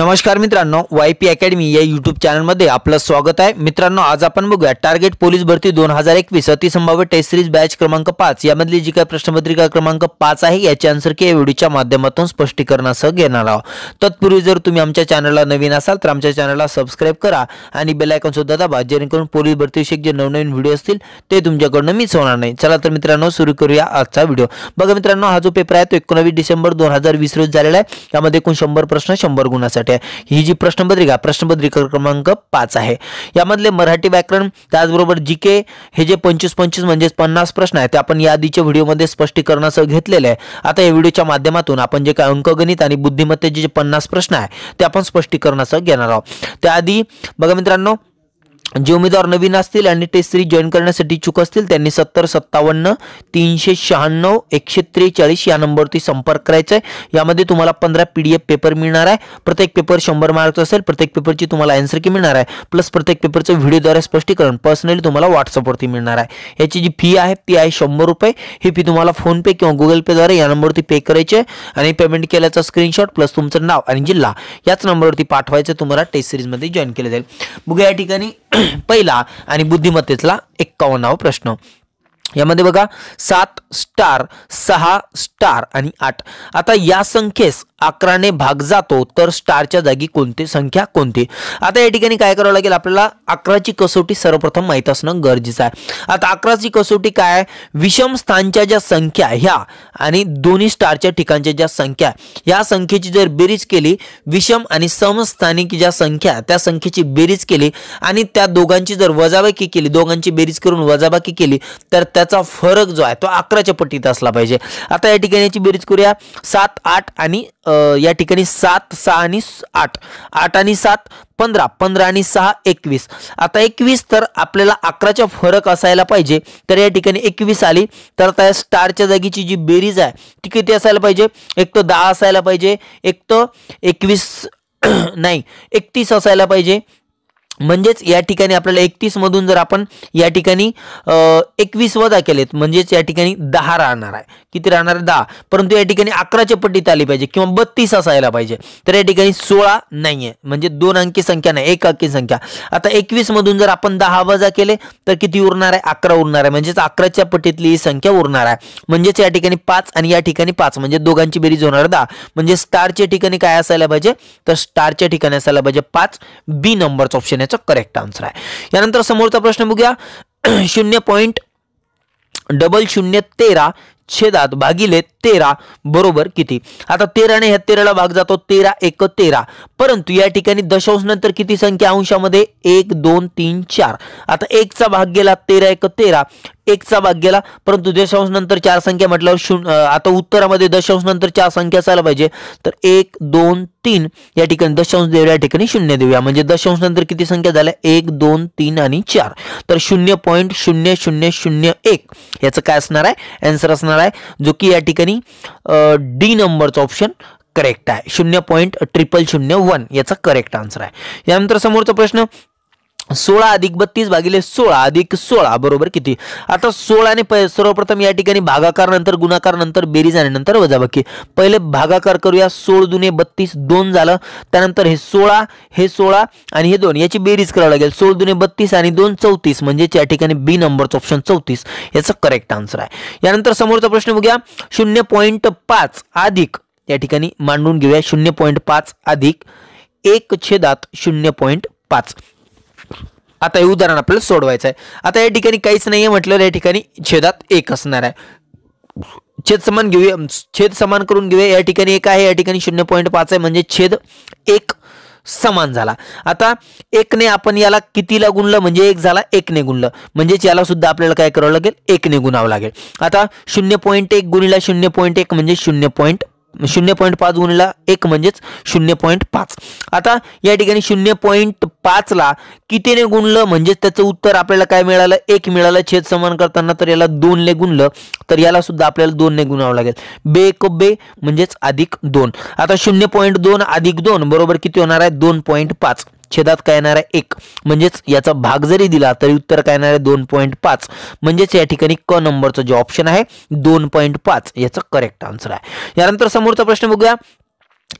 नमस्कार मित्रांनो Y P academy या युट्यूब चॅनलमध्ये आपलं स्वागत आहे मित्रांनो आज आपण बघूया टार्गेट पोलीस भरती दोन हजार एकवीस अतिसंभाव्य टेस्ट सिरीज बॅच क्रमांक पाच यामधली जी काही प्रश्नपत्रिका क्रमांक पाच आहे याचे आन्सर की या व्हिडिओच्या माध्यमातून स्पष्टीकरणासह घेणार आहोत तत्पूर्वी जर तुम्ही आमच्या चॅनलला नवीन असाल तर आमच्या चॅनलला सबस्क्राईब करा आणि बेलायकन सुद्धा दाबा जेणेकरून पोलीस भरतीविषयक जे नवनवीन व्हिडिओ असतील ते तुमच्याकडनं मिस होणार नाही चला तर मित्रांनो सुरू करूया आजचा व्हिडिओ बघा मित्रांनो हा जो पेपर आहे तो एकोणवीस डिसेंबर दोन हजार वीस रोज झालेला आहे यामध्ये एकूण शंभर प्रश्न शंभर गुणासाठी आहे ही जी प्रश्नपत्रिका प्रश्नपत्रिका क्रमांक पाच आहे यामधले मराठी व्याकरण त्याचबरोबर जी के हे जे पंचवीस पंचवीस म्हणजे पन्नास प्रश्न आहे ते आपण या आधीच्या व्हिडिओमध्ये स्पष्टीकरणासह घेतलेलं आहे आता या व्हिडिओच्या माध्यमातून आपण जे काय अंकगणित आणि बुद्धिमत्तेचे जे पन्नास प्रश्न आहे ते आपण स्पष्टीकरणासह घेणार आहोत त्याआधी बघा मित्रांनो जे उमेदवार नवीन असतील आणि टेस्ट सिरीज जॉईन करण्यासाठी इच्छुक असतील त्यांनी सत्तर सत्तावन्न तीनशे शहाण्णव एकशे त्रेचाळीस या नंबरवरती संपर्क करायचा आहे यामध्ये तुम्हाला पंधरा पी डी एफ पेपर मिळणार आहे प्रत्येक पेपर शंभर मार्कचा असेल प्रत्येक पेपरची तुम्हाला अँसर की मिळणार आहे प्लस प्रत्येक पेपरचं व्हिडिओद्वारे स्पष्टीकरण पर्सनली तुम्हाला व्हॉट्सअपवरती मिळणार आहे याची जी फी आहे ती आहे शंभर रुपये ही फी तुम्हाला फोनपे किंवा गुगल पेद्वारे या नंबरवरती पे करायचे आणि पेमेंट केल्याचा स्क्रीनशॉट प्लस तुमचं नाव आणि जिल्हा याच नंबरवरती पाठवायचं तुम्हाला टेस्ट सिरीजमध्ये जॉईन केलं जाईल बघू या ठिकाणी पहिला आणि बुद्धिमत्तेतला एक्कावन्नावा प्रश्न यामध्ये बघा सात स्टार सहा स्टार आणि आठ आता या संख्येस अकराने भाग जातो तर स्टारच्या जागी कोणते संख्या कोणती आता या ठिकाणी काय करावं लागेल आपल्याला अकराची कसोटी सर्वप्रथम माहीत असणं गरजेचं आहे आता अकराची कसोटी काय आहे विषम स्थानच्या ज्या संख्या ह्या आणि दोन्ही स्टारच्या ठिकाणच्या ज्या संख्या या संख्येची जर बेरीज केली विषम आणि समस्थानिक ज्या संख्या त्या संख्येची बेरीज केली आणि त्या दोघांची जर वजाबाकी केली दोघांची बेरीज करून वजाबाकी केली तर त्याचा फरक जो आहे तो अकराच्या पट्टीत असला पाहिजे आता या ठिकाणी याची बेरीज करूया सात आठ आणि या ठिकाणी सात सहा आणि आठ आठ आणि सात पंधरा पंधरा आणि सहा एकवीस आता एकवीस तर आपल्याला अकराचा फरक असायला पाहिजे तर या ठिकाणी एकवीस आली तर त्या या स्टारच्या जागीची जी बेरीज आहे ती किती असायला पाहिजे एक तर दहा असायला पाहिजे एक तर एकवीस नाही एकतीस असायला पाहिजे म्हणजेच या ठिकाणी आपल्याला मधून जर आपण या ठिकाणी एकवीस वजा केलेत म्हणजेच या ठिकाणी दहा राहणार आहे किती राहणार आहे दहा परंतु या ठिकाणी अकराच्या पट्टीत आली पाहिजे किंवा बत्तीस असायला पाहिजे तर या ठिकाणी सोळा नाही आहे म्हणजे दोन अंकी संख्या नाही एक अंकी संख्या आता मधून जर आपण दहा वजा केले तर किती उरणार आहे अकरा उरणार आहे म्हणजेच अकराच्या पट्टीतली ही संख्या उरणार आहे म्हणजेच या ठिकाणी पाच आणि या ठिकाणी पाच म्हणजे दोघांची बेरीज होणार दहा म्हणजे स्टारच्या ठिकाणी काय असायला पाहिजे तर स्टारच्या ठिकाणी असायला पाहिजे पाच बी नंबरचा ऑप्शन आहे याचा करेक्ट आन्सर आहे यानंतर समोरचा प्रश्न बघूया शून्य डबल शून्य तेरा छेदात भागिले तेरा बरोबर किती आता तेराने ह्या तेराला भाग जातो तेरा एक तेरा परंतु या ठिकाणी दशांश नंतर किती संख्या अंशामध्ये एक दोन तीन चार आता एकचा भाग गेला तेरा एक तेरा एकचा भाग गेला परंतु दशांश नंतर चार संख्या म्हटल्यावर शून्य आता उत्तरामध्ये दशांश नंतर चार संख्या असायला पाहिजे तर एक दोन तीन या ठिकाणी दशांश देऊ या ठिकाणी शून्य देऊया म्हणजे दशांश नंतर किती संख्या झाल्या एक दोन तीन आणि चार तर शून्य पॉईंट शून्य शून्य शून्य एक याचं काय असणार आहे अँसर असणार आहे जो की या ठिकाणी डी नंबरचा ऑप्शन करेक्ट आहे शून्य पॉईंट ट्रिपल शून्य वन याचा करेक्ट आन्सर आहे यानंतर समोरचा प्रश्न सोळा अधिक बत्तीस भागिले सोळा अधिक सोळा बरोबर किती आता सोळाने प सर्वप्रथम या ठिकाणी भागाकार नंतर गुणाकार नंतर बेरीज आणि नंतर वजाबाकी पहिले भागाकार करूया सोळ दुने बत्तीस दोन झालं त्यानंतर हे सोळा हे सोळा आणि हे दोन याची बेरीज करावं लागेल सोळ दुने बत्तीस आणि दोन चौतीस म्हणजे या ठिकाणी बी नंबरचं ऑप्शन चौतीस याचं करेक्ट आन्सर आहे यानंतर समोरचा प्रश्न बघूया शून्य पॉईंट पाच अधिक या ठिकाणी मांडून घेऊया शून्य पॉईंट पाच अधिक एक छेदात शून्य पॉईंट पाच आता हे उदाहरण आपल्याला सोडवायचं आहे आता या ठिकाणी काहीच नाही आहे म्हटलं या ठिकाणी छेदात एक असणार आहे छेद समान घेऊया छेद समान करून घेऊया या ठिकाणी एक आहे या ठिकाणी शून्य पॉईंट पाच आहे म्हणजे छेद एक समान झाला आता एकने आपण याला कितीला गुणलं म्हणजे एक झाला एकने गुणलं म्हणजेच याला सुद्धा आपल्याला काय करावं लागेल एकने गुणावं लागेल आता शून्य पॉईंट एक गुणीला शून्य पॉईंट एक म्हणजे शून्य पॉईंट शून्य पॉईंट पाच गुणिला एक म्हणजेच शून्य पॉईंट पाच आता या ठिकाणी शून्य पॉईंट पाचला कितीने गुणलं म्हणजेच त्याचं उत्तर आपल्याला काय मिळालं एक मिळालं छेद समान करताना तर याला दोनने गुणलं तर याला सुद्धा आपल्याला दोनने गुणावं लागेल बे एक बे म्हणजेच अधिक दोन आता शून्य पॉईंट दोन अधिक दोन बरोबर किती होणार आहे दोन पॉईंट पाच छेदात काय येणार आहे एक म्हणजेच याचा भाग जरी दिला तरी उत्तर काय येणार आहे दोन पॉईंट पाच म्हणजेच या ठिकाणी क नंबरचं जे ऑप्शन आहे दोन पॉईंट पाच याचा करेक्ट आन्सर आहे यानंतर समोरचा प्रश्न बघूया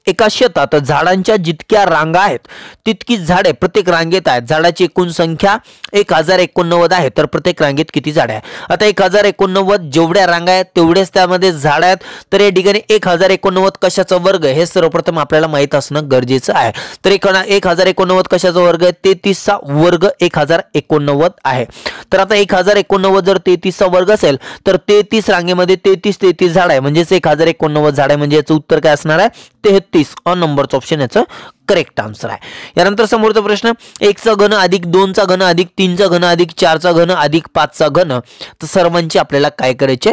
एका शेतात झाडांच्या जितक्या रांगा आहेत तितकीच झाडे प्रत्येक रांगेत आहेत झाडाची एकूण संख्या एक हजार एकोणनव्वद आहे तर प्रत्येक रांगेत किती झाडे आहे आता एक हजार एकोणनव्वद जेवढ्या रांगा आहेत तेवढेच त्यामध्ये झाड आहेत तर या ठिकाणी एक हजार एकोणनव्वद कशाचा वर्ग हे सर्वप्रथम आपल्याला माहीत असणं गरजेचं आहे तर एक हजार एकोणनव्वद कशाचा वर्ग आहे तेहतीसचा वर्ग एक हजार एकोणनव्वद आहे तर आता एक हजार एकोणनव्वद जर तेहतीसचा वर्ग असेल तर तेहतीस रांगेमध्ये तेहतीस तेहतीस झाड आहे म्हणजेच एक हजार एकोणनव्वद झाड आहे म्हणजे याचं उत्तर काय असणार आहे ते छत्तीस ऑन नंबरचं ऑप्शन याचं करेक्ट आन्सर आहे यानंतर समोरचा प्रश्न एकचा घन अधिक दोनचा घन अधिक तीनचा घन अधिक चारचा घन अधिक पाचचा घन तर सर्वांची आपल्याला काय करायचे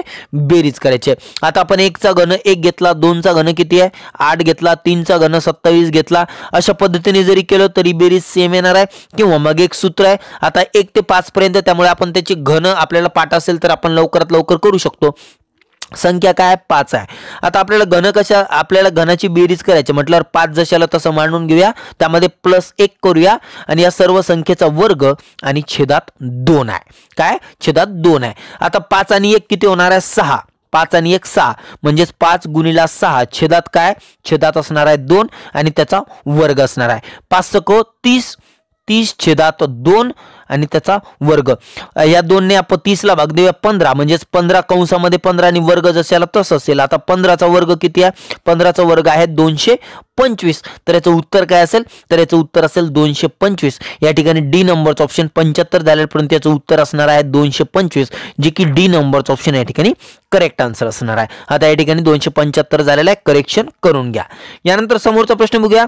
बेरीज करायचे आता आपण एकचा घन एक घेतला दोनचा घन किती आहे आठ घेतला तीनचा घन सत्तावीस घेतला अशा पद्धतीने जरी केलं तरी बेरीज सेम येणार आहे किंवा मग एक सूत्र आहे आता एक ते पाचपर्यंत त्यामुळे आपण त्याची घन आपल्याला पाठ असेल तर आपण लवकरात लवकर करू शकतो संख्या काय पाच आहे आता आपल्याला घन कशा आपल्याला घनाची बेरीज करायची म्हटल्यावर पाच जशाला तसं मांडून घेऊया त्यामध्ये प्लस एक करूया आणि या सर्व संख्येचा वर्ग आणि छेदात दोन आहे काय छेदात दोन आहे आता पाच आणि एक किती होणार आहे सहा पाच आणि एक सहा म्हणजेच पाच गुणिला सहा छेदात काय छेदात असणार आहे दोन आणि त्याचा वर्ग असणार आहे पाच सको तीस तीस छेदात दोन आणि त्याचा वर्ग या दोनने आपण तीसला भाग देऊया पंधरा म्हणजेच पंधरा कंसामध्ये पंधरा आणि वर्ग आला तसं असेल आता पंधराचा वर्ग किती आहे पंधराचा वर्ग आहे दोनशे पंचवीस तर याचं उत्तर काय असेल तर याचं उत्तर असेल दोनशे पंचवीस या ठिकाणी डी नंबरचं ऑप्शन पंच्याहत्तर झालेलं परंतु याचं उत्तर असणार आहे दोनशे पंचवीस जे की डी नंबरचं ऑप्शन या ठिकाणी करेक्ट आन्सर असणार आहे आता या ठिकाणी दोनशे पंच्याहत्तर झालेला आहे करेक्शन करून घ्या यानंतर समोरचा प्रश्न बघूया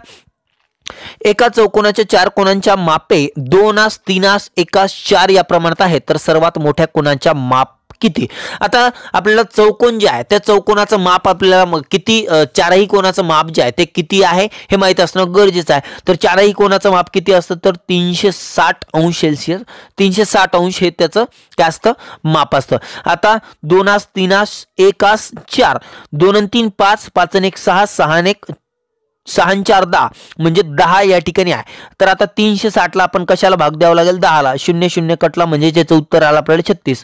एका चौकोनाच्या चार कोणांच्या मापे दोनास तीनास एकास चार या प्रमाणात आहेत तर सर्वात मोठ्या कोणाच्या माप किती आता आपल्याला चौकोन जे आहे त्या चौकोनाचं माप आपल्याला किती चारही कोणाचं माप जे आहे ते किती आहे हे माहीत असणं गरजेचं आहे तर चारही कोणाचं माप किती असतं तर तीनशे साठ अंश सेल्सिअस तीनशे साठ अंश हे त्याचं काय असतं माप असतं आता आस तीनास एकास चार दोन तीन पाच पाच एक सहा सहा एक सहा चार दहा म्हणजे दहा या ठिकाणी आहे तर आता तीनशे साठला आपण कशाला भाग द्यावा लागेल दहाला शून्य शून्य कटला म्हणजे ज्याचं उत्तर आलं आपल्याला छत्तीस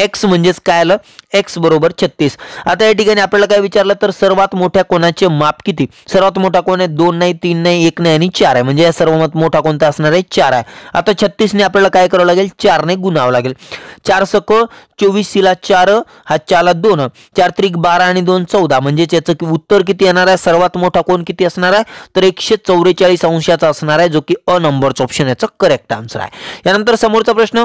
एक्स म्हणजेच काय आलं एक्स बरोबर छत्तीस आता या ठिकाणी आपल्याला काय विचारलं तर सर्वात मोठ्या कोणाचे माप किती सर्वात मोठा कोण आहे दोन नाही तीन नाही एक नाही आणि चार आहे म्हणजे या सर्वात मोठा कोणता असणार आहे चार आहे आता छत्तीसने आपल्याला काय करावं लागेल चारने गुणावं लागेल चार सक चोवीसला चार हा चारला दोन चार त्रिक बारा आणि दोन चौदा म्हणजे याचं उत्तर किती येणार आहे सर्वात मोठा कोण किती असणार आहे तर एकशे चौवेचाळीस अंशाचा असणार आहे जो की अ नंबरचा ऑप्शन याचा करेक्ट आन्सर आहे यानंतर समोरचा प्रश्न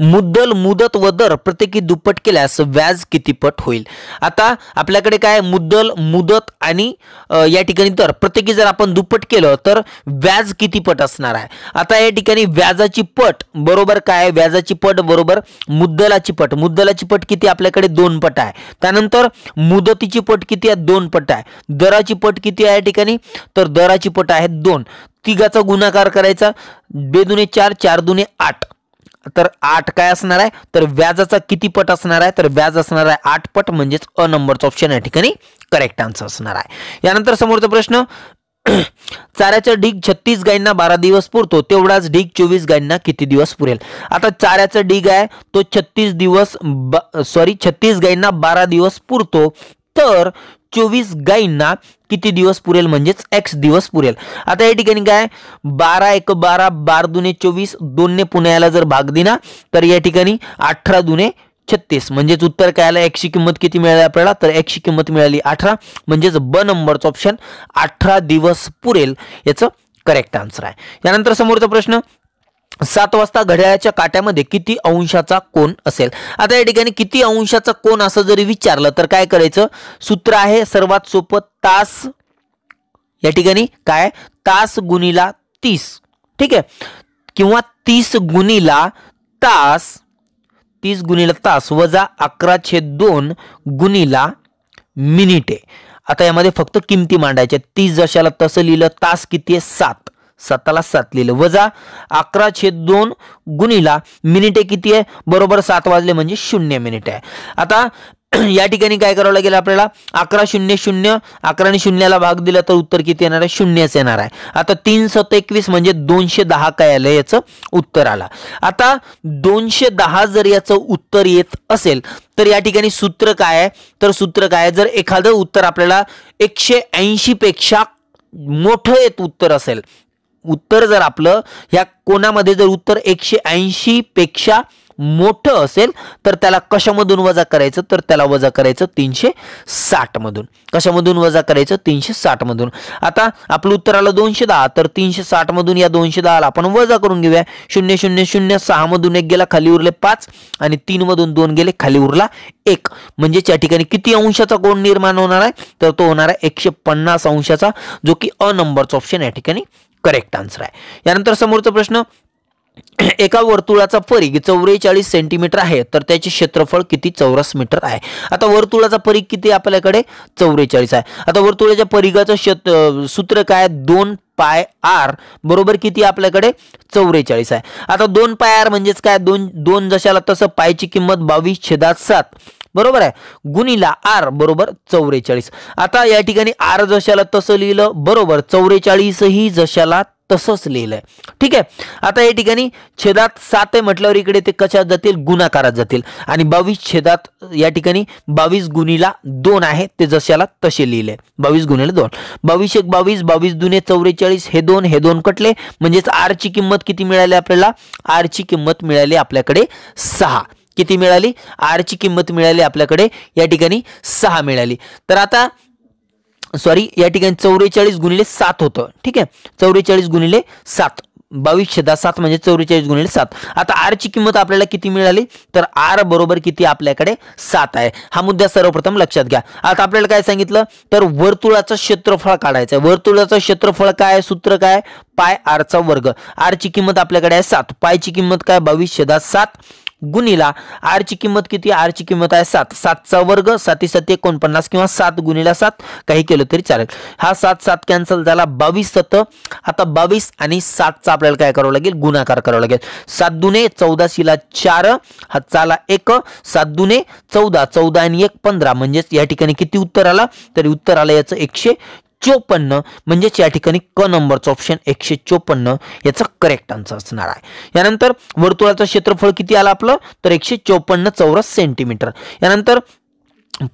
मुद्दल मुदत व दर प्रत्येकी दुप्पट केल्यास व्याज कितीपट होईल आता आपल्याकडे काय मुद्दल मुदत आणि या ठिकाणी दर प्रत्येकी जर आपण दुप्पट केलं तर व्याज कितीपट असणार आहे आता या ठिकाणी व्याजाची पट बरोबर काय व्याजाची पट बरोबर मुद्दलाची पट मुद्दलाची पट किती आपल्याकडे दोन पट आहे त्यानंतर मुदतीची पट किती आहे दोन पट आहे दराची पट किती आहे या ठिकाणी तर दराची पट आहे दोन तिघाचा गुणाकार करायचा बे दुने चार चार दुने आठ तर आठ काय असणार आहे तर व्याजाचा किती पट असणार आहे तर व्याज असणार आहे आठ पट म्हणजेच अ नंबरचा ऑप्शन या ठिकाणी करेक्ट आन्सर असणार आहे यानंतर समोरचा प्रश्न चाऱ्याचा ढीग छत्तीस गायींना बारा दिवस पुरतो तेवढाच ढीग चोवीस गायींना किती दिवस पुरेल आता चाऱ्याचा ढीग आहे तो छत्तीस दिवस सॉरी छत्तीस गायींना बारा दिवस पुरतो तर चोवीस गाईंना किती दिवस पुरेल म्हणजेच एक्स दिवस पुरेल आता या ठिकाणी काय बारा एक बारा बार दुने चोवीस दोनने पुण्याला जर भाग दिना तर या ठिकाणी अठरा दुने छत्तीस म्हणजेच उत्तर काय आलं एकशे किंमत किती मिळाली आपल्याला तर एकशे किंमत मिळाली अठरा म्हणजेच ब नंबरचं ऑप्शन अठरा दिवस पुरेल याचं करेक्ट आन्सर आहे यानंतर समोरचा प्रश्न सात वाजता घड्याळाच्या काट्यामध्ये किती अंशाचा कोण असेल आता या ठिकाणी किती अंशाचा कोण असं जरी विचारलं तर काय करायचं सूत्र आहे सर्वात सोपं तास या ठिकाणी काय तास गुणीला तीस ठीक आहे किंवा तीस गुणीला तास तीस गुणीला तास वजा अकरा छेद दोन गुणीला मिनिटे आता यामध्ये फक्त किमती मांडायच्या तीस जशाला तसं लिहिलं तास किती आहे सात साताला सात लिहिलं वजा अकरा छेद दोन गुणीला मिनिटे किती आहे बरोबर सात वाजले म्हणजे शून्य मिनिट आहे आता या ठिकाणी काय करावं लागेल आपल्याला अकरा शून्य शून्य अकरा आणि शून्याला भाग दिला तर उत्तर किती येणार आहे शून्यच येणार आहे आता तीन सत एकवीस म्हणजे दोनशे दहा काय आलं याचं उत्तर आला आता दोनशे दहा जर याचं उत्तर येत असेल तर या ठिकाणी सूत्र काय आहे तर सूत्र काय आहे जर एखादं उत्तर आपल्याला एकशे पेक्षा मोठं येत उत्तर असेल उत्तर जर आपलं या कोणामध्ये जर उत्तर एकशे ऐंशी पेक्षा मोठं असेल तर त्याला कशामधून वजा करायचं तर त्याला वजा करायचं तीनशे साठमधून कशामधून वजा करायचं तीनशे साठमधून आता आपलं उत्तर आलं दोनशे दहा तर तीनशे साठमधून या दोनशे दहाला आपण वजा करून घेऊया शून्य शून्य शून्य मधून एक गेला खाली उरले पाच आणि तीनमधून दोन गेले खाली उरला एक म्हणजे या ठिकाणी किती अंशाचा कोण निर्माण होणार आहे तर तो होणार आहे एकशे पन्नास अंशाचा जो की अ नंबरचा ऑप्शन या ठिकाणी करेक्ट आन्सर आहे यानंतर समोरचा प्रश्न एका वर्तुळाचा परिघ चौवेचाळीस सेंटीमीटर आहे तर त्याचे क्षेत्रफळ किती चौरस मीटर आहे आता वर्तुळाचा परिघ किती आपल्याकडे चौवेचाळीस आहे आता वर्तुळाच्या परिघाचं क्षेत्र सूत्र काय दोन पाय आर बरोबर किती आपल्याकडे चौवेचाळीस आहे आता दोन पाय आर म्हणजेच काय दोन दोन जशाला तसं पायची किंमत बावीस छेदात सात बरोबर आहे गुणीला आर बरोबर चौवेचाळीस आता या ठिकाणी आर जशाला तसं लिहिलं बरोबर चौवेचाळीसही जशाला तसंच लिहिलं आहे ठीक आहे आता या ठिकाणी छेदात सात आहे म्हटल्यावर इकडे ते कशात जातील गुणाकारात जातील आणि बावीस छेदात या ठिकाणी बावीस गुणीला दोन आहे ते जशाला तसे लिहिले बावीस गुणीला दोन बावीस एक बावीस बावीस दुने चौवेचाळीस हे दोन हे दोन कटले म्हणजेच आरची किंमत किती मिळाली आपल्याला आरची किंमत मिळाली आपल्याकडे सहा किती मिळाली आरची किंमत मिळाली आपल्याकडे या ठिकाणी सहा मिळाली तर आता सॉरी या ठिकाणी चौवेचाळीस गुणिले सात होतं ठीक आहे चौवेचाळीस गुणिले सात बावीस छेदा सात म्हणजे चौवेचाळीस गुणिले सात आता आरची किंमत आपल्याला किती मिळाली तर आर बरोबर किती आपल्याकडे सात आहे हा मुद्दा सर्वप्रथम लक्षात घ्या आता आपल्याला काय सांगितलं तर वर्तुळाचं क्षेत्रफळ काढायचं आहे वर्तुळाचं क्षेत्रफळ काय आहे सूत्र काय पाय आरचा वर्ग आरची किंमत आपल्याकडे आहे सात पायची किंमत काय बावीस छेदा सात गुणीला ची किंमत किती आर ची किंमत आहे सात सातचा वर्ग साती सात एकोणपन्नास किंवा सात गुणीला सात काही केलं तरी चालेल हा सात सात कॅन्सल झाला बावीस सत आता बावीस आणि सातचा आपल्याला काय करावं लागेल गुणाकार करावा लागेल सात दुने चौदाशीला चार हा चाला एक सात दुने चौदा चौदा आणि एक पंधरा म्हणजेच या ठिकाणी किती उत्तर आला तरी उत्तर आलं याचं एकशे चोपन्न म्हणजेच या ठिकाणी क नंबरचा ऑप्शन एकशे चोपन्न याचा करेक्ट आन्सर असणार आहे यानंतर वर्तुळाचं क्षेत्रफळ किती आलं आपलं तर एकशे चोपन्न चौरस सेंटीमीटर यानंतर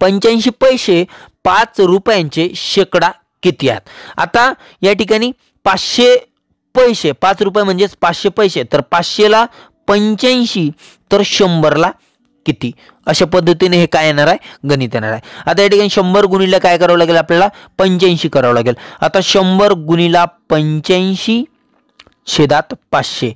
पंच्याऐंशी पैसे पाच रुपयांचे शेकडा किती आहेत आता या ठिकाणी पाचशे पैसे पाच रुपये म्हणजेच पाचशे पैसे तर पाचशेला पंच्याऐंशी तर शंभरला किती अशा पद्धतीने हे काय येणार आहे गणित येणार आहे आता या ठिकाणी शंभर गुणीला काय करावं लागेल आपल्याला पंच्याऐंशी करावं लागेल आता शंभर गुणीला पंच्याऐंशी छेदात पाचशे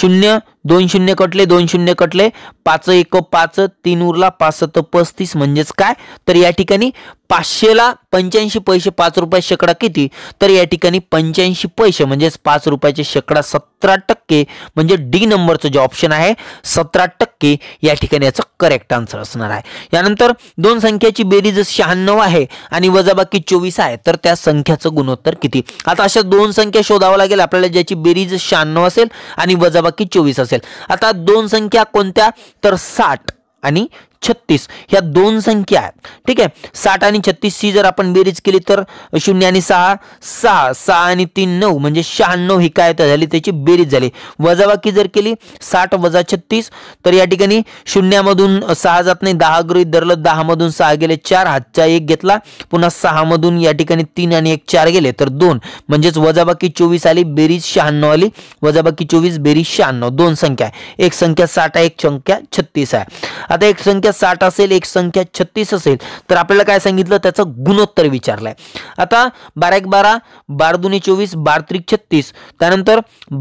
शून्य दोन शून्य कटले दोन शून्य कटले पाच एक पाच तीन उरला पाच पस्तीस म्हणजेच काय तर या ठिकाणी पाचशेला पंच्याऐंशी पैसे पाच रुपये शेकडा किती तर या ठिकाणी पंच्याऐंशी पैसे म्हणजेच पाच रुपयाचे शेकडा सतरा टक्के म्हणजे डी नंबरचं जे ऑप्शन आहे सतरा टक्के या ठिकाणी याचं करेक्ट आन्सर असणार आहे यानंतर दोन संख्याची बेरीज शहाण्णव आहे आणि वजाबाकी चोवीस आहे तर त्या संख्याचं गुणोत्तर किती आता अशा दोन संख्या शोधावं लागेल आपल्याला ज्याची बेरीज शहाण्णव असेल आणि वजाबाकी चोवीस असेल आता दोन संख्या कोणत्या तर साठ आणि छत्तीस ह्या दोन संख्या आहेत ठीक आहे साठ आणि छत्तीसची जर आपण बेरीज केली तर शून्य आणि सहा सहा सहा आणि तीन नऊ म्हणजे शहाण्णव ही काय झाली त्याची बेरीज झाली वजाबाकी जर केली साठ वजा छत्तीस तर या ठिकाणी शून्यामधून सहा जात नाही दहा गृहित धरलं मधून सहा गेले चार हातचा एक घेतला पुन्हा मधून या ठिकाणी तीन आणि एक चार गेले तर दोन म्हणजेच वजाबाकी चोवीस आली बेरीज शहाण्णव आली वजाबाकी चोवीस बेरीज शहाण्णव दोन संख्या आहे एक संख्या साठ आहे एक संख्या छत्तीस आहे आता एक संख्या साठ असेल एक संख्या छत्तीस असेल तर आपल्याला काय सांगितलं त्याचं गुणोत्तर विचारलंय आता बारा एक बारा बार दुने चोवीस बार त्रिक छत्तीस त्यानंतर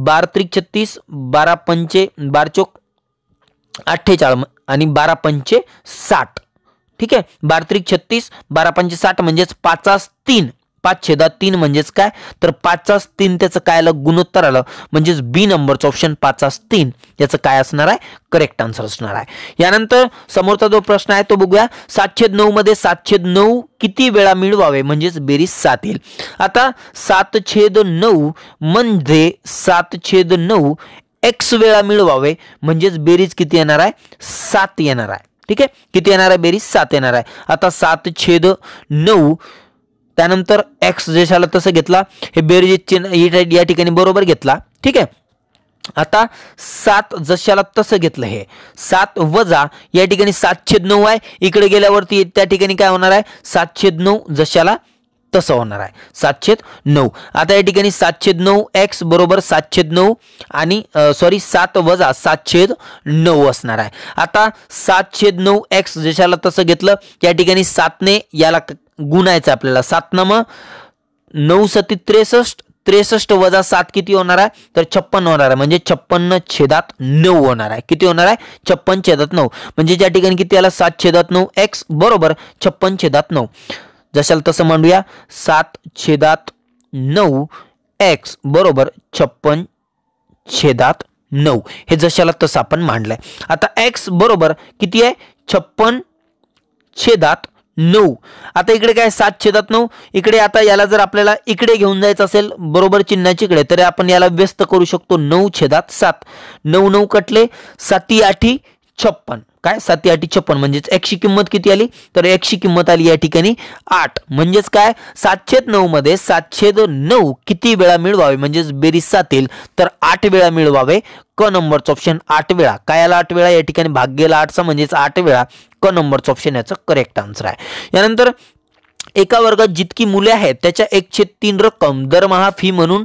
बार त्रिक छत्तीस बारा पंचे बार चोक अठ्ठेचाळीस आणि बारा पंचे साठ ठीक आहे बार त्रिक छत्तीस बारा पंचे साठ म्हणजेच पाचास तीन पाच छेदात तीन म्हणजेच काय तर पाचचाच तीन त्याचं काय आलं गुणोत्तर आलं म्हणजेच बी नंबरचं ऑप्शन पाचास तीन याचं काय असणार आहे करेक्ट आन्सर असणार आहे यानंतर समोरचा जो प्रश्न आहे तो बघूया सातशेद नऊ मध्ये सातशेद नऊ किती वेळा मिळवावे म्हणजेच बेरीज सात येईल आता सात छेद नऊ म्हणजे सात छेद नऊ एक्स वेळा मिळवावे म्हणजेच बेरीज किती येणार आहे सात येणार आहे ठीक आहे किती येणार आहे बेरीज सात येणार आहे आता सात छेद नऊ त्यानंतर एक्स जशाला तसं घेतला हे बेरजेज चिन्ह या ठिकाणी बरोबर घेतला ठीक आहे आता सात जशाला तसं घेतलं हे सात वजा या ठिकाणी सात नऊ आहे इकडे गेल्यावरती त्या ठिकाणी काय होणार आहे सातशे नऊ जशाला तसं होणार आहे सातशे नऊ आता या ठिकाणी सातशे नऊ एक्स बरोबर सातशे नऊ आणि सॉरी सात वजा सातशेद नऊ असणार आहे आता सातशे नऊ एक्स जशाला तसं घेतलं या ठिकाणी सातने याला गुणायचं आपल्याला सात नम नऊ सती त्रेसष्ट त्रेसष्ट वजा सात किती होणार आहे तर छप्पन होणार आहे म्हणजे छप्पन्न छेदात नऊ होणार आहे किती होणार आहे छप्पन छेदात नऊ म्हणजे ज्या ठिकाणी किती आला सात छेदात नऊ एक्स बरोबर छप्पन छेदात नऊ जशाला तसं मांडूया सात छेदात नऊ एक्स बरोबर छप्पन छेदात नऊ हे जशाला तसं आपण मांडलंय आता एक्स बरोबर किती आहे छप्पन छेदात नऊ आता इकडे काय सात छेदात नऊ इकडे आता याला जर आपल्याला इकडे घेऊन जायचं असेल बरोबर इकडे तर आपण याला व्यस्त करू शकतो नऊ छेदात सात नऊ नऊ कटले साती आठी छप्पन काय साती आठी छप्पन म्हणजेच एकशी किंमत किती आली तर एकशी किंमत आली या ठिकाणी आठ म्हणजेच काय सातशे नऊ मध्ये सातशे नऊ किती वेळा मिळवावे म्हणजेच बेरीज सातील तर आठ वेळा मिळवावे क नंबरचं ऑप्शन आठ वेळा कायला आला आठ वेळा या ठिकाणी भाग गेला आठचा म्हणजेच आठ वेळा क नंबरचं ऑप्शन याचा करेक्ट आन्सर आहे यानंतर एका वर्गात जितकी मुले आहेत त्याच्या एक छेद तीन रक्कम दरमहा फी म्हणून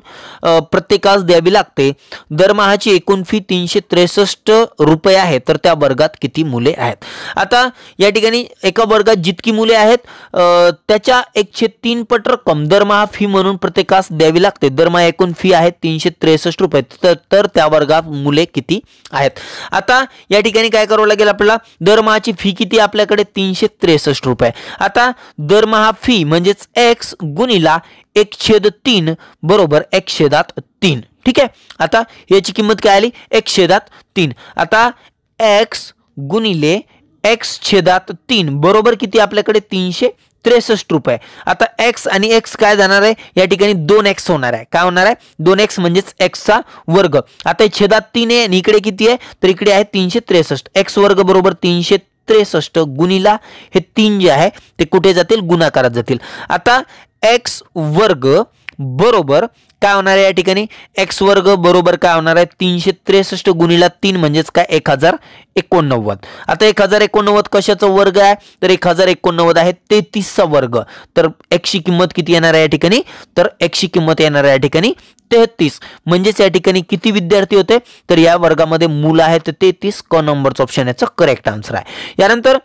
प्रत्येकास द्यावी लागते दरमहाची एकूण फी तीनशे त्रेसष्ट रुपये आहे तर त्या वर्गात किती मुले आहेत आता या ठिकाणी एका वर्गात जितकी मुले आहेत त्याच्या एकशे तीन पट रक्कम दरमहा फी म्हणून प्रत्येकास द्यावी लागते दरमहा एकूण फी आहे तीनशे त्रेसष्ट रुपये तर तर त्या वर्गात मुले किती आहेत आता या ठिकाणी काय करावं लागेल आपल्याला दरमहाची फी किती आपल्याकडे तीनशे त्रेसष्ट रुपये आता दरमहा फी म्हणजेच एक्स गुणिला एक छेद तीन बरोबर एक छेदात तीन ठीक आहे आता याची किंमत काय आली एक छेदात तीन आता एक्स गुणिले एक्स छेदात तीन बरोबर किती आपल्याकडे तीनशे त्रेसष्ट रुपये आता एक्स आणि एक्स काय जाणार आहे या ठिकाणी दोन एक्स होणार आहे काय होणार आहे दोन एक्स म्हणजेच एक्सचा वर्ग आता छेदात तीन आहे आणि इकडे किती आहे तर इकडे आहे तीनशे त्रेसष्ट एक्स वर्ग बरोबर तीनशे त्रेसष्ट गुणिला हे तीन जे आहे ते कुठे जातील गुणाकारात जातील आता एक्स वर्ग बरोबर काय होणार आहे या ठिकाणी एक्स वर्ग बरोबर काय होणार आहे तीनशे त्रेसष्ट गुणीला तीन म्हणजेच काय एक हजार एकोणनव्वद आता एक हजार एकोणनव्वद कशाचा वर्ग आहे तर एक हजार एकोणनव्वद आहे तेहतीसचा वर्ग तर एकशी किंमत किती येणार आहे या ठिकाणी तर एकशी किंमत येणार आहे या ठिकाणी तेहतीस म्हणजेच या ठिकाणी किती विद्यार्थी होते तर या वर्गामध्ये मुलं आहेत तेहतीस क नंबरचं ऑप्शन याचा करेक्ट आन्सर आहे यानंतर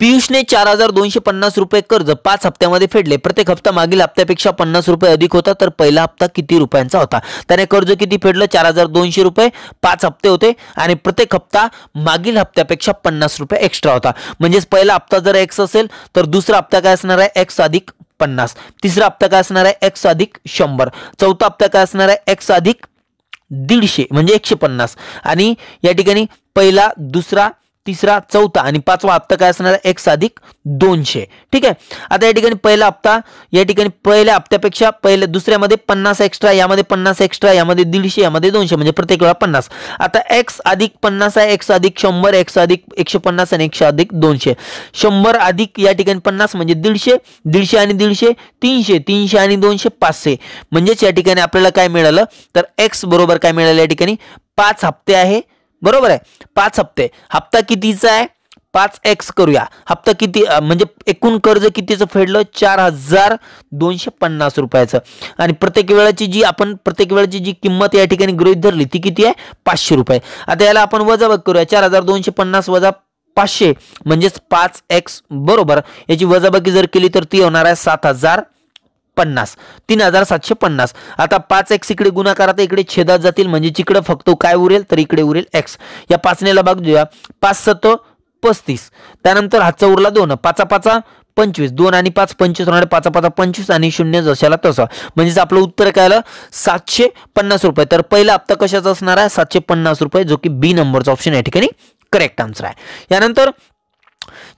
पियुषने चार हजार दोनशे पन्नास रुपये कर्ज पाच हप्त्यामध्ये फेडले प्रत्येक हप्ता मागील हप्त्यापेक्षा पन्नास रुपये अधिक होता तर पहिला हप्ता किती रुपयांचा होता त्याने कर्ज किती फेडलं चार हजार दोनशे रुपये पाच हप्ते होते आणि प्रत्येक हप्ता मागील हप्त्यापेक्षा पन्नास रुपये एक्स्ट्रा होता म्हणजेच पहिला हप्ता जर एक्स असेल तर दुसरा हप्ता काय असणार आहे एक्स अधिक पन्नास तिसरा हप्ता काय असणार आहे एक्स अधिक शंभर चौथा हप्ता काय असणार आहे एक्स अधिक दीडशे म्हणजे एकशे पन्नास आणि या ठिकाणी पहिला दुसरा तिसरा चौथा आणि पाचवा हप्ता काय असणार एक्स अधिक दोनशे ठीक आहे आता या ठिकाणी पहिला हप्ता या ठिकाणी पहिल्या हप्त्यापेक्षा पहिल्या दुसऱ्यामध्ये पन्नास एक्स्ट्रा यामध्ये पन्नास एक्स्ट्रा यामध्ये दीडशे यामध्ये दोनशे म्हणजे प्रत्येक वेळा पन्नास आता एक्स अधिक पन्नास आहे एक्स अधिक शंभर एक्स अधिक एकशे पन्नास आणि एकशे अधिक दोनशे शंभर अधिक या ठिकाणी पन्नास म्हणजे दीडशे दीडशे आणि दीडशे तीनशे तीनशे आणि दोनशे पाचशे म्हणजेच या ठिकाणी आपल्याला काय मिळालं तर एक्स बरोबर काय मिळालं या ठिकाणी पाच हप्ते आहे बरोबर आहे पाच हप्ते हप्ता कितीचा आहे पाच एक्स करूया हप्ता किती म्हणजे एकूण कर्ज कितीचं फेडलं चार हजार दोनशे पन्नास रुपयाचं आणि प्रत्येक वेळाची जी आपण प्रत्येक वेळाची जी किंमत या ठिकाणी गृहित धरली ती किती आहे पाचशे रुपये आता याला आपण वजाबाग करूया चार हजार दोनशे पन्नास वजा पाचशे म्हणजेच पाच एक्स बरोबर याची वजाबाकी जर केली तर ती होणार आहे सात हजार पन्नास तीन हजार सातशे पन्नास आता पाच एक्स इकडे गुणाकार आता इकडे छेदात जातील म्हणजे तिकडं फक्त काय उरेल तर इकडे उरेल एक्स या पाचनेला भाग देऊया पाच सत पस्तीस त्यानंतर हातचा उरला दोन पाचा पाचा पंचवीस दोन आणि पाच पंचवीस होणार पाचा पाचा पंचवीस आणि शून्य जशाला तसा म्हणजेच आपलं उत्तर काय आलं सातशे पन्नास रुपये तर पहिला हप्ता कशाचा असणार आहे सातशे पन्नास रुपये जो की बी नंबरचा ऑप्शन या ठिकाणी करेक्ट आन्सर आहे यानंतर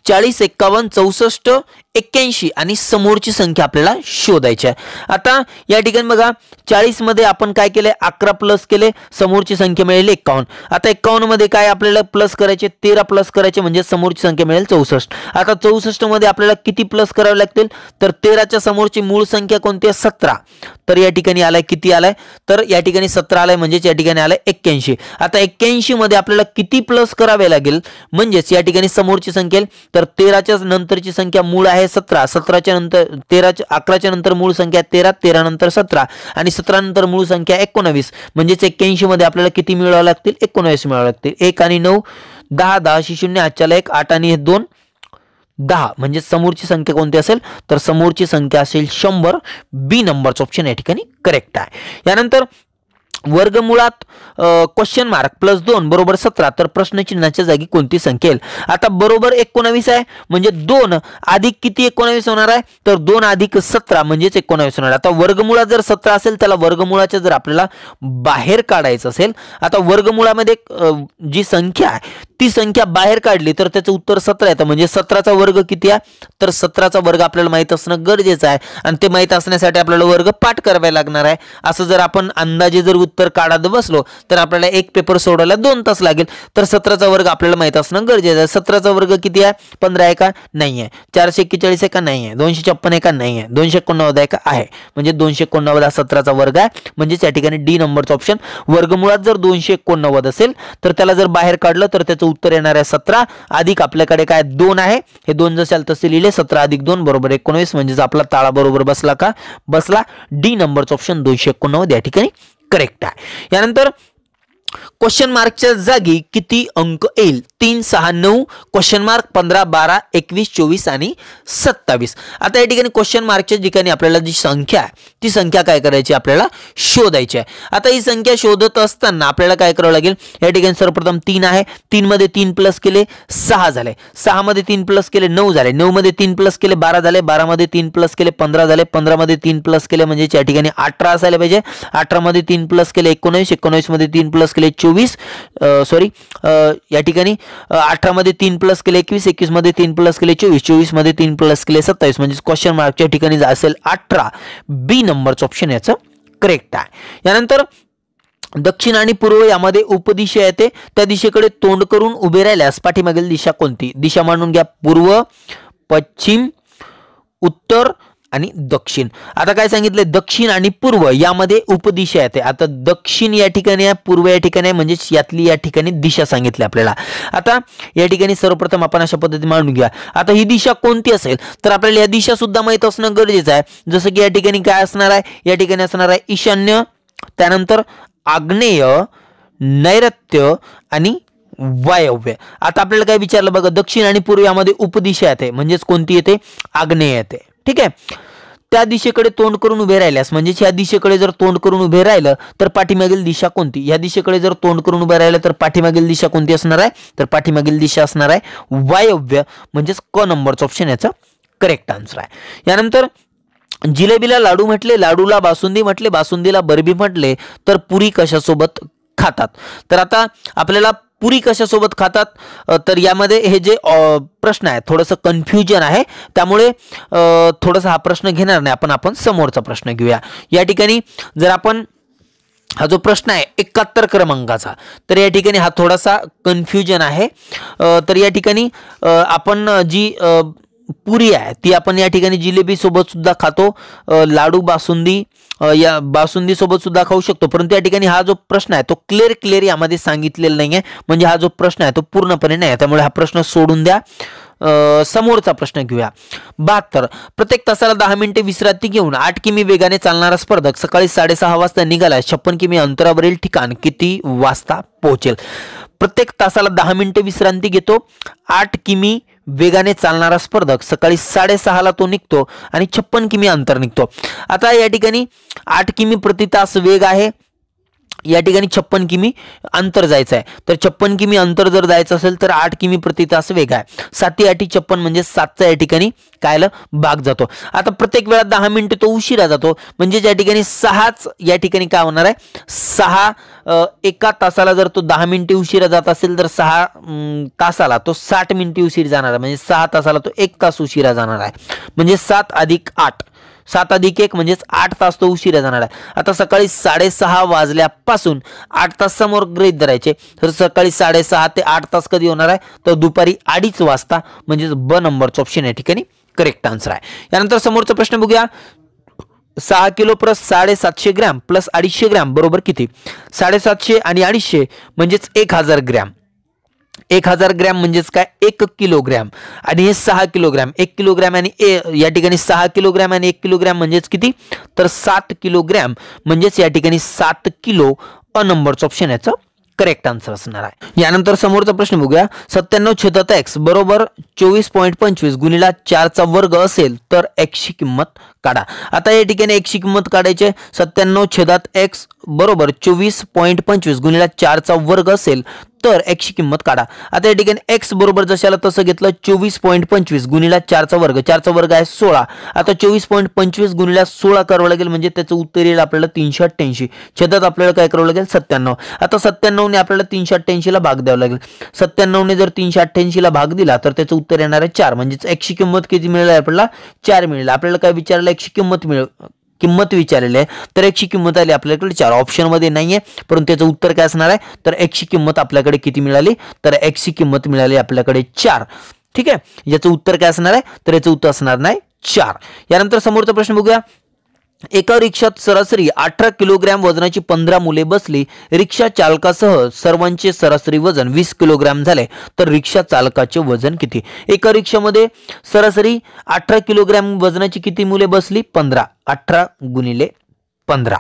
चाळीस एक्कावन्न चौसष्ट एक्क्याऐंशी आणि समोरची संख्या आपल्याला शोधायची आहे आता या ठिकाणी बघा चाळीसमध्ये आपण काय केले अकरा प्लस केले समोरची संख्या मिळेल एक्कावन्न आता मध्ये काय आपल्याला प्लस करायचे तेरा प्लस करायचे म्हणजे समोरची संख्या मिळेल चौसष्ट आता चौसष्टमध्ये आपल्याला किती प्लस करावे लागतील तर तेराच्या समोरची मूळ संख्या कोणती आहे सतरा तर या ठिकाणी आलाय किती आलाय तर या ठिकाणी सतरा आलाय म्हणजेच या ठिकाणी आलाय एक्क्याऐंशी आता एक्क्याऐंशीमध्ये आपल्याला किती प्लस करावे लागेल म्हणजेच या ठिकाणी समोरची संख्या तर तेराच्या नंतरची संख्या मूळ आहे आहे सतरा सतराच्या नंतर तेराच्या अकराच्या नंतर मूळ संख्या तेरा तेरा नंतर सतरा आणि सतरा नंतर मूळ संख्या एकोणावीस म्हणजेच मध्ये आपल्याला किती मिळावं लागतील एकोणावीस मिळावं लागतील एक आणि नऊ दहा दहाशी शून्य आजच्याला एक आठ आणि दोन दहा म्हणजे समोरची संख्या कोणती असेल तर समोरची संख्या असेल शंभर बी नंबरचा ऑप्शन या ठिकाणी करेक्ट आहे यानंतर वर्गमुळात क्वेश्चन मार्क प्लस दोन बरोबर सतरा तर प्रश्नचिन्हाच्या जागी कोणती येईल आता बरोबर एकोणावीस आहे म्हणजे दोन अधिक किती एकोणावीस होणार आहे तर दोन अधिक सतरा म्हणजेच एकोणावीस होणार आता वर्गमुळा जर सतरा असेल त्याला वर्गमुळाच्या जर आपल्याला बाहेर काढायचं असेल आता वर्गमुळामध्ये जी संख्या आहे ती संख्या बाहेर काढली तर त्याचं उत्तर सतरा येतं म्हणजे सतराचा वर्ग किती आहे तर सतराचा वर्ग आपल्याला माहीत असणं गरजेचं आहे आणि ते माहीत असण्यासाठी आपल्याला वर्ग पाठ करावा लागणार आहे असं जर आपण अंदाजे जर उत्तर काढत बसलो तर आपल्याला एक पेपर सोडायला दोन तास लागेल तर सतराचा वर्ग आपल्याला माहीत असणं गरजेचं आहे सतराचा वर्ग किती आहे पंधरा आहे का नाही आहे चारशे एक्केचाळीस आहे का नाही आहे दोनशे छप्पन आहे का नाही आहे दोनशे एकोणनव्वद आहे का आहे म्हणजे दोनशे एकोणनव्वद हा सतराचा वर्ग आहे म्हणजे या ठिकाणी डी नंबरचा ऑप्शन वर्गमुळात जर दोनशे एकोणनव्वद असेल तर त्याला जर बाहेर काढलं तर त्याचं उत्तर येणार आहे सतरा अधिक आपल्याकडे काय दोन आहे हे दोन जसेल तसे लिहिले सतरा अधिक दोन बरोबर एकोणवीस म्हणजेच आपला ताळा बरोबर बसला का बसला डी नंबरचा ऑप्शन दोनशे एकोणनव्वद या ठिकाणी करेक्ट आहे यानंतर क्वेश्चन मार्कच्या जागी किती अंक येईल तीन सहा नऊ क्वेश्चन मार्क पंधरा बारा एकवीस चोवीस आणि सत्तावीस आता या ठिकाणी क्वेश्चन मार्कच्या ठिकाणी आपल्याला जी संख्या आहे ती संख्या काय करायची आपल्याला शोधायची आहे आता ही संख्या शोधत असताना आपल्याला काय करावं लागेल या ठिकाणी सर्वप्रथम तीन आहे तीनमध्ये तीन प्लस केले सहा झाले सहामध्ये तीन प्लस केले नऊ झाले नऊमध्ये तीन प्लस केले बारा झाले बारामध्ये तीन प्लस केले पंधरा झाले पंधरामध्ये तीन प्लस केले म्हणजे या ठिकाणी अठरा असायला पाहिजे अठरामध्ये तीन प्लस केले एकोणीस एकोणीसमध्ये तीन प्लस केले चोवीस सॉरी या ठिकाणी अठरामध्ये तीन प्लस केले एकवीस एकवीसमध्ये तीन प्लस केले चोवीस चोवीसमध्ये तीन प्लस केले सत्तावीस म्हणजे क्वेश्चन मार्कच्या ठिकाणी असेल अठरा बी नंबरचं ऑप्शन याचं करेक्ट आहे यानंतर दक्षिण आणि पूर्व यामध्ये उपदिशा येते त्या दिशेकडे तोंड करून उभे राहिल्यास पाठीमागील दिशा कोणती दिशा मानून घ्या पूर्व पश्चिम उत्तर आणि दक्षिण आता काय सांगितलंय दक्षिण आणि पूर्व यामध्ये उपदिशा येते आता दक्षिण या ठिकाणी आहे पूर्व या ठिकाणी आहे म्हणजेच यातली या ठिकाणी दिशा सांगितली आपल्याला आता या ठिकाणी सर्वप्रथम आपण अशा पद्धती मांडून घ्या आता ही दिशा कोणती असेल तर आपल्याला या दिशा सुद्धा माहीत असणं गरजेचं आहे जसं की या ठिकाणी काय असणार आहे या ठिकाणी असणार आहे ईशान्य त्यानंतर आग्नेय नैऋत्य आणि वायव्य आता आपल्याला काय विचारलं बघा दक्षिण आणि पूर्व यामध्ये उपदिशा येते म्हणजेच कोणती येते आग्नेय येते ठीक आहे त्या दिशेकडे तोंड करून उभे राहिल्यास म्हणजेच या दिशेकडे जर तोंड करून उभे राहिलं तर पाठीमागील दिशा कोणती या दिशेकडे जर तोंड करून उभे राहिलं तर पाठीमागील दिशा कोणती असणार आहे तर पाठीमागील दिशा असणार आहे वायव्य म्हणजेच क नंबरचं ऑप्शन याचा करेक्ट आन्सर आहे यानंतर जिलेबीला लाडू म्हटले लाडूला बासुंदी म्हटले बासुंदीला बर्बी म्हटले तर पुरी कशासोबत खातात तर आता आपल्याला पुरी कशासोबत खातात तर यामध्ये हे जे प्रश्न आहे थोडंसं कन्फ्युजन आहे त्यामुळे थोडासा हा प्रश्न घेणार नाही आपण आपण समोरचा प्रश्न घेऊया या ठिकाणी जर आपण हा जो प्रश्न आहे एकाहत्तर क्रमांकाचा तर या ठिकाणी हा थोडासा कन्फ्युजन आहे तर या ठिकाणी आपण जी पुरी आहे ती आपण या ठिकाणी जिलेबीसोबत सुद्धा खातो लाडू बासुंदी या सोबत सुद्धा खाऊ शकतो परंतु या ठिकाणी हा जो प्रश्न आहे तो क्लिअर क्लिअर यामध्ये सांगितलेला नाही आहे म्हणजे हा जो प्रश्न आहे तो पूर्णपणे नाही आहे त्यामुळे हा प्रश्न सोडून द्या समोरचा प्रश्न घेऊया बहात्तर प्रत्येक तासाला दहा मिनिटे विश्रांती घेऊन आठ किमी वेगाने चालणारा स्पर्धक सकाळी साडेसहा वाजता निघाला छप्पन किमी अंतरावरील ठिकाण किती वाजता पोहोचेल प्रत्येक तासाला दहा मिनिटे विश्रांती घेतो आठ किमी वेगाने चालणारा स्पर्धक सकाळी साडेसहाला तो निघतो आणि छप्पन किमी अंतर निघतो आता या ठिकाणी आठ किमी प्रति तास वेग आहे या ठिकाणी छप्पन किमी अंतर जायचं आहे तर छप्पन किमी अंतर जर जायचं असेल तर आठ किमी प्रति तास वेग आहे साती आठी छप्पन म्हणजे सातचा या ठिकाणी कायला भाग जातो आता प्रत्येक वेळा दहा मिनिटं तो उशिरा जातो म्हणजे ज्या ठिकाणी सहाच या ठिकाणी काय होणार आहे सहा एका तासाला जर तो दहा मिनिटे उशिरा जात असेल तर सहा तासाला तो साठ मिनिटे उशीर जाणार आहे म्हणजे सहा तासाला तो एक तास उशिरा जाणार आहे म्हणजे सात अधिक आठ सात अधिक एक म्हणजेच आठ तास तो उशिरा जाणार आहे आता सकाळी साडेसहा वाजल्यापासून आठ तास समोर ग्रहित धरायचे तर सकाळी साडेसहा ते आठ तास कधी होणार आहे तर दुपारी अडीच वाजता म्हणजेच ब नंबरचं ऑप्शन या ठिकाणी करेक्ट आन्सर आहे यानंतर समोरचा प्रश्न बघूया सहा किलो प्लस साडेसातशे ग्रॅम प्लस अडीचशे ग्रॅम बरोबर किती साडेसातशे आणि अडीचशे म्हणजेच एक हजार ग्रॅम एक हजार ग्रॅम म्हणजेच काय एक किलोग्रॅम आणि हे सहा किलोग्रॅम एक किलोग्रॅम आणि ए या ठिकाणी सहा किलोग्रॅम आणि एक किलोग्रॅम म्हणजेच किती तर सात किलोग्रॅम म्हणजेच या ठिकाणी सात किलो अ नंबरचं ऑप्शन याचं करेक्ट आन्सर असणार आहे यानंतर समोरचा प्रश्न बघूया सत्त्याण्णव छेदात एक्स बरोबर चोवीस पॉईंट पंचवीस गुणिला चारचा वर्ग असेल तर एक्सची किंमत काढा आता या ठिकाणी एक्सची किंमत काढायची सत्त्याण्णव छेदात एक्स बरोबर चोवीस पॉईंट पंचवीस गुणिला चारचा वर्ग असेल तर एक्सची किंमत काढा आता या ठिकाणी एक्स बरोबर जशाला तसं घेतलं चोवीस पॉईंट पंचवीस गुणिला चारचा वर्ग चारचा वर्ग आहे सोळा आता चोवीस पॉईंट पंचवीस गुणिला सोळा करावं लागेल म्हणजे त्याचं उत्तर येईल आपल्याला तीनशे अठ्ठ्याऐंशी छेदात आपल्याला काय करावं लागेल सत्त्याण्णव आता सत्त्याण्णवने आपल्याला तीनशे अठ्ठ्याऐंशीला भाग द्यावा लागेल सत्त्याण्णवने जर तीनशे अठ्ठ्याऐंशीला भाग दिला तर त्याचं उत्तर येणार आहे चार म्हणजेच एक्सची किंमत किती मिळेल आपल्याला चार मिळेल आपल्याला काय विचारलं एकशे किंमत मिळेल किंमत विचारलेली आहे तर एकची किंमत आली आपल्याकडे चार ऑप्शनमध्ये मध्ये नाहीये परंतु त्याचं उत्तर काय असणार आहे तर एकची किंमत आपल्याकडे किती मिळाली तर एकची किंमत मिळाली आपल्याकडे चार ठीक आहे याचं उत्तर काय असणार आहे तर याचं उत्तर असणार नाही चार यानंतर समोरचा प्रश्न बघूया एका रिक्षात सरासरी अठरा किलोग्रॅम वजनाची पंधरा मुले बसली रिक्षा चालकासह सर्वांचे सरासरी वजन वीस किलोग्रॅम झाले तर रिक्षा चालकाचे वजन किती एका रिक्षामध्ये सरासरी अठरा किलोग्रॅम वजनाची किती मुले बसली पंधरा अठरा गुणिले पंधरा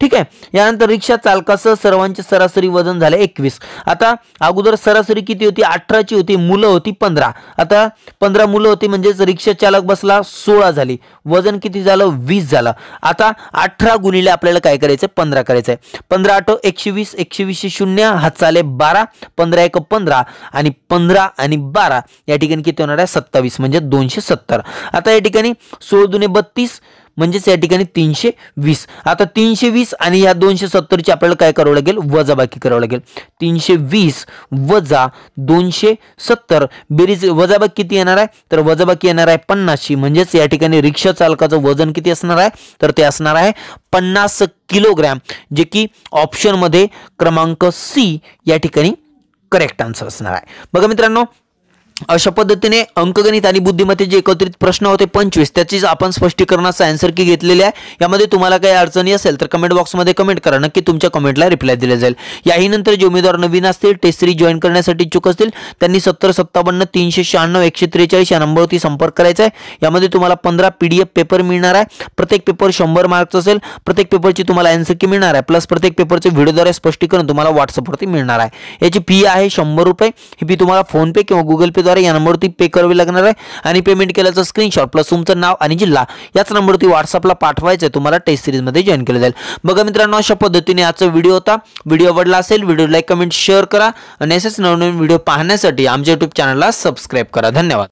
ठीक आहे यानंतर रिक्षा चालकासह सर्वांचे सरासरी वजन झाले एकवीस आता अगोदर सरासरी किती होती अठराची होती मुलं होती पंधरा आता पंधरा मुलं होती म्हणजेच रिक्षा चालक बसला सोळा झाली वजन किती झालं वीस झालं आता अठरा गुणिले आपल्याला काय करायचं पंधरा करायचं आहे पंधरा आठ एकशे वीस एकशे वीसशे शून्य चाले बारा पंधरा एक पंधरा आणि पंधरा आणि बारा या ठिकाणी किती होणार आहे सत्तावीस म्हणजे दोनशे सत्तर आता या ठिकाणी सोळ दुने बत्तीस म्हणजेच या ठिकाणी तीनशे वीस आता तीनशे वीस आणि या दोनशे सत्तरची आपल्याला काय करावं लागेल वजाबाकी करावं लागेल तीनशे वीस वजा दोनशे सत्तर बेरीज वजाबाकी किती येणार आहे तर वजाबाकी येणार आहे पन्नासशी म्हणजेच या ठिकाणी रिक्षा चालकाचं वजन किती असणार आहे तर ते असणार आहे पन्नास किलोग्रॅम जे की ऑप्शनमध्ये क्रमांक सी या ठिकाणी करेक्ट आन्सर असणार आहे बघा मित्रांनो अशा पद्धतीने अंकगणित आणि बुद्धिमत्तेचे एकत्रित प्रश्न होते पंचवीस त्याचीच आपण स्पष्टीकरणाचा अँसर की घेतलेली आहे यामध्ये तुम्हाला काही अडचणी असेल तर कमेंट बॉक्समध्ये कमेंट करा नक्की तुमच्या कमेंटला रिप्लाय दिला जाईल याही नंतर जे उमेदवार नवीन असतील टेस्ट जॉईन करण्यासाठी इच्छुक असतील त्यांनी सत्तर सत्तावन्न तीनशे शहाण्णव एकशे त्रेचाळीस या नंबरवरती संपर्क करायचा आहे यामध्ये तुम्हाला पंधरा पी पेपर मिळणार आहे प्रत्येक पेपर शंभर मार्क्स असेल प्रत्येक पेपरची तुम्हाला अँसर की मिळणार आहे प्लस प्रत्येक पेपरचे व्हिडिओद्वारे स्पष्टीकरण तुम्हाला व्हॉट्सअपवरती मिळणार आहे याची फी आहे शंभर रुपये ही फी तुम्हाला फोनपे किंवा गुगल पे द्वारे या नंबरवरती पे करावी लागणार आहे आणि पेमेंट केल्याचं स्क्रीनशॉट प्लस तुमचं नाव आणि जिल्हा याच नंबरवरती व्हॉट्सअपला पाठवायचं तुम्हाला टेस्ट सिरीजमध्ये जॉईन केलं जाईल बघा मित्रांनो अशा पद्धतीने आजचा व्हिडिओ होता व्हिडिओ आवडला असेल व्हिडिओ लाईक कमेंट शेअर करा आणि असेच नवनवीन व्हिडिओ पाहण्यासाठी आमच्या युट्यूब चॅनलला सबस्क्राईब करा धन्यवाद